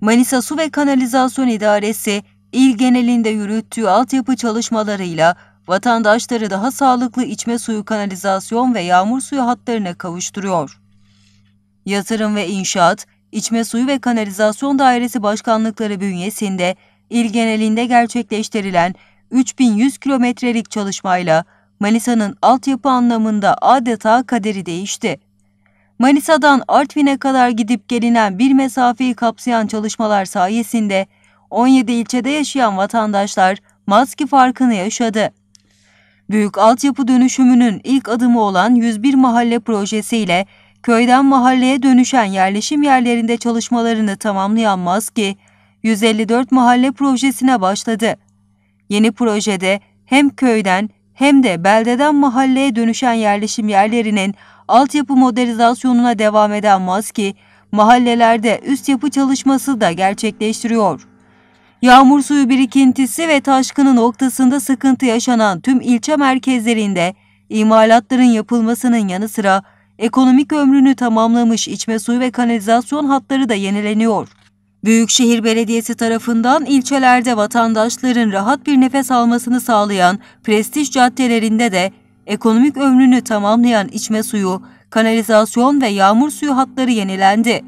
Manisa Su ve Kanalizasyon İdaresi, il genelinde yürüttüğü altyapı çalışmalarıyla vatandaşları daha sağlıklı içme suyu kanalizasyon ve yağmur suyu hatlarına kavuşturuyor. Yatırım ve İnşaat, İçme Suyu ve Kanalizasyon Dairesi Başkanlıkları bünyesinde il genelinde gerçekleştirilen 3100 kilometrelik çalışmayla Manisa'nın altyapı anlamında adeta kaderi değişti. Manisa'dan Artvin'e kadar gidip gelinen bir mesafeyi kapsayan çalışmalar sayesinde 17 ilçede yaşayan vatandaşlar maske farkını yaşadı. Büyük altyapı dönüşümünün ilk adımı olan 101 mahalle projesiyle köyden mahalleye dönüşen yerleşim yerlerinde çalışmalarını tamamlayan Maski, 154 mahalle projesine başladı. Yeni projede hem köyden hem de beldeden mahalleye dönüşen yerleşim yerlerinin altyapı modernizasyonuna devam eden Maski, mahallelerde üst yapı çalışması da gerçekleştiriyor. Yağmur suyu birikintisi ve taşkını noktasında sıkıntı yaşanan tüm ilçe merkezlerinde imalatların yapılmasının yanı sıra ekonomik ömrünü tamamlamış içme suyu ve kanalizasyon hatları da yenileniyor. Büyükşehir Belediyesi tarafından ilçelerde vatandaşların rahat bir nefes almasını sağlayan prestij caddelerinde de ekonomik ömrünü tamamlayan içme suyu, kanalizasyon ve yağmur suyu hatları yenilendi.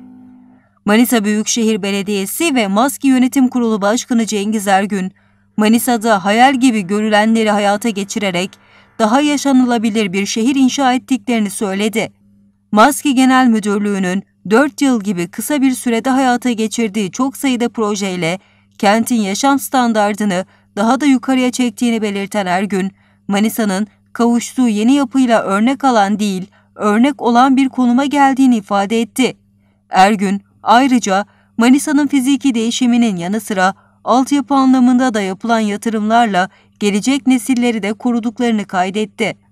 Manisa Büyükşehir Belediyesi ve Maske Yönetim Kurulu Başkanı Cengiz Ergün, Manisa'da hayal gibi görülenleri hayata geçirerek daha yaşanılabilir bir şehir inşa ettiklerini söyledi. Maske Genel Müdürlüğü'nün 4 yıl gibi kısa bir sürede hayata geçirdiği çok sayıda projeyle kentin yaşam standartını daha da yukarıya çektiğini belirten Ergün, Manisa'nın kavuştuğu yeni yapıyla örnek alan değil, örnek olan bir konuma geldiğini ifade etti. Ergün ayrıca Manisa'nın fiziki değişiminin yanı sıra altyapı anlamında da yapılan yatırımlarla gelecek nesilleri de koruduklarını kaydetti.